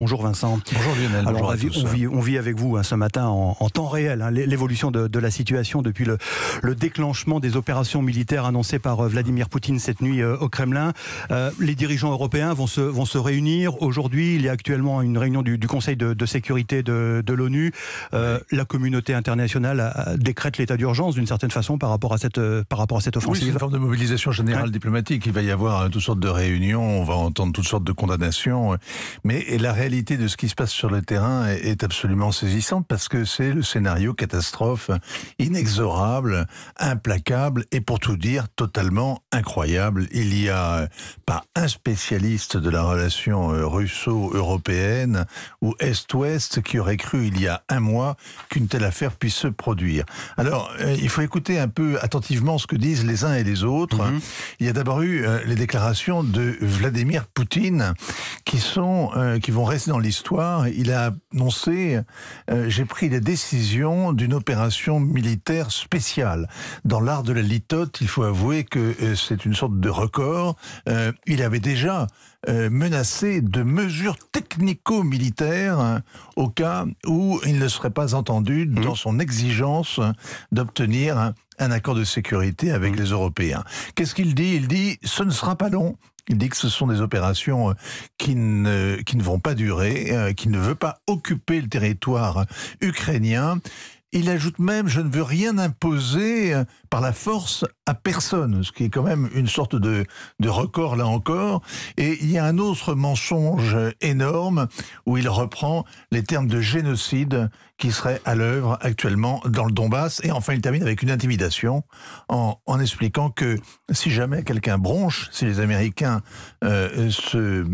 Bonjour Vincent. Bonjour Lionel. on, vit, on, vit, avec vous hein, ce matin en, temps réel hein, l'évolution de, la situation depuis le, déclenchement des opérations militaires annoncées par euh, Vladimir Poutine cette nuit euh, au Kremlin. Euh, les dirigeants européens vont se, vont se réunir aujourd'hui. Il y a actuellement une réunion du, Conseil de, sécurité de, l'ONU. La communauté internationale décrète l'état d'urgence d'une certaine façon par rapport à cette, par rapport à cette offensive. Oui, c'est une forme de mobilisation générale diplomatique. Il va y avoir toutes sortes de réunions, on va entendre toutes sortes de condamnations. Mais et la réalité de ce qui se passe sur le terrain est, absolument saisissante parce que c'est le scénario catastrophe inexorable, implacable et pour tout dire totalement incroyable. Il n'y a euh, pas un spécialiste de la relation euh, russo-européenne ou Est-Ouest qui aurait cru il y a un mois qu'une telle affaire puisse se produire. Alors, euh, il faut écouter un peu attentivement ce que disent les uns et les autres. Mhm. Il y a d'abord eu les déclarations de Vladimir Poutine qui sont qui vont rester dans l'histoire, il a annoncé euh, j'ai pris la décision d'une opération militaire spéciale. Dans l'art de la litote, il faut avouer que euh, c'est une sorte de record. Euh, il avait déjà menacé de mesures technico-militaires hein, au cas où il ne serait pas entendu mmh. dans son exigence d'obtenir un accord de sécurité avec mmh. les Européens. Qu'est-ce qu'il dit Il dit ce ne sera pas long il dit que ce sont des opérations euh, qui ne, qui ne vont pas durer, euh, qui ne veut pas occuper le territoire ukrainien il ajoute même Je ne veux rien imposer euh, par la force à personne, ce qui est quand même une sorte de, de record là encore. Et il y a un autre mensonge énorme où il reprend les termes de génocide qui seraient à l'œuvre actuellement dans le Donbass. Et enfin, il termine avec une intimidation en, expliquant que si jamais quelqu'un bronche, si les Américains euh, se,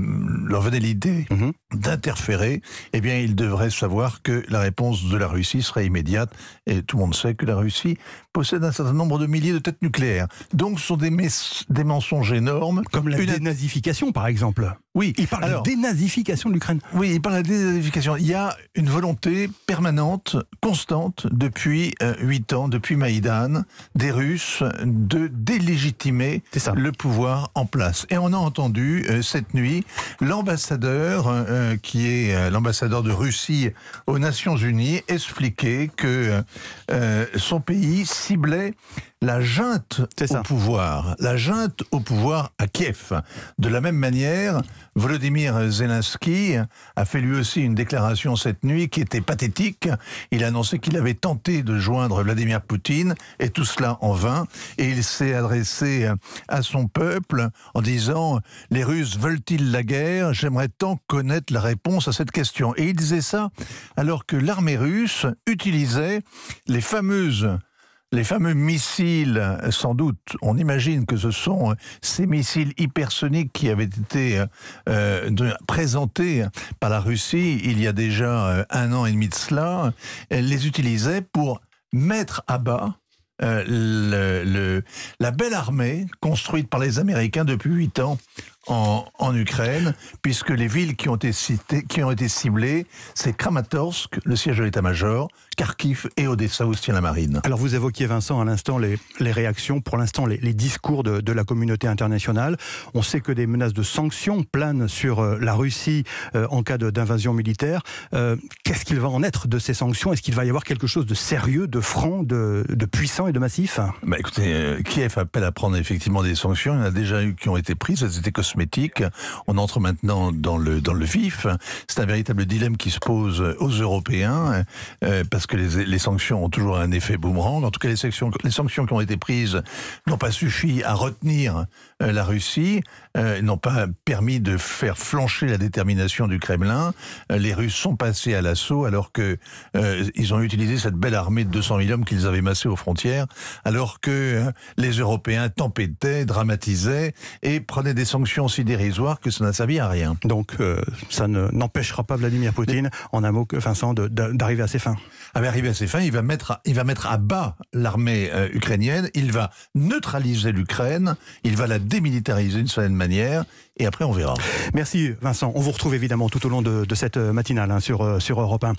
leur venait l'idée mhm. d'interférer, eh bien, ils devraient savoir que la réponse de la Russie serait immédiate et tout le monde sait que la Russie possède un certain nombre de milliers de têtes nucléaires. Donc ce sont des, mensonges énormes. Comme la dénazification, par exemple. Oui. Il parle de dénazification de l'Ukraine. Oui, il parle de dénazification. Il y a une volonté permanente, constante, depuis euh, huit ans, depuis Maïdan, des Russes de délégitimer le pouvoir en place. Et on a entendu euh, cette nuit l'ambassadeur, euh, qui est l'ambassadeur de Russie aux Nations Unies, expliquer que son pays ciblait la junte au pouvoir, la junte au pouvoir à Kiev. De la même manière, Volodymyr Zelensky a fait lui aussi une déclaration cette nuit qui était pathétique. Il a annoncé qu'il avait tenté de joindre Vladimir Poutine et tout cela en vain. Et il s'est adressé à son peuple en disant Les Russes veulent-ils la guerre J'aimerais tant connaître la réponse à cette question. Et il disait ça alors que l'armée russe utilisait les fameuses les fameux missiles, sans doute, on imagine que ce sont euh, ces missiles hypersoniques qui avaient été euh, euh, présentés par la Russie il y a déjà un an et demi de cela, elle les utilisait pour mettre à bas la belle armée construite par les Américains depuis huit ans en, Ukraine, puisque les villes qui ont été, qui ont été ciblées, c'est Kramatorsk, le siège de l'état-major, Kharkiv et Odessa où se tient la marine. Alors vous évoquiez, Vincent, à l'instant les, réactions, pour l'instant les, discours de, la communauté internationale. On sait que des menaces de sanctions planent sur euh, la Russie euh, en cas d'invasion militaire. Euh, qu'est-ce qu'il va en être de ces sanctions Est-ce qu'il va y avoir quelque chose de sérieux, de franc, de, puissant et de massif bah, Écoutez, Kiev appelle à prendre effectivement des sanctions. Il y en a déjà eu qui ont été prises. Elles étaient que on entre maintenant dans le, dans le vif. C'est un véritable dilemme qui se pose aux Européens, euh, parce que les, sanctions ont toujours un effet boomerang. En tout cas, les sanctions, les sanctions qui ont été prises n'ont pas suffi à retenir euh, la Russie, euh, n'ont pas permis de faire flancher la détermination du Kremlin. les Russes sont passés à l'assaut alors qu'ils ils ont utilisé cette belle armée de 200 000 hommes qu'ils avaient massés aux frontières, alors que les Européens tempêtaient, dramatisaient et prenaient des sanctions si dérisoire que ça n'a servi à rien. Donc euh, ça n'empêchera pas Vladimir Poutine, en un mot, Vincent, d'arriver à ses fins. Ah ben, arriver à ses fins, il va mettre à, il va mettre à bas l'armée euh, ukrainienne, il va neutraliser l'Ukraine, il va la démilitariser d'une certaine manière, et après on verra. Merci Vincent, on vous retrouve évidemment tout au long de, cette euh, matinale hein, sur, sur Europe 1.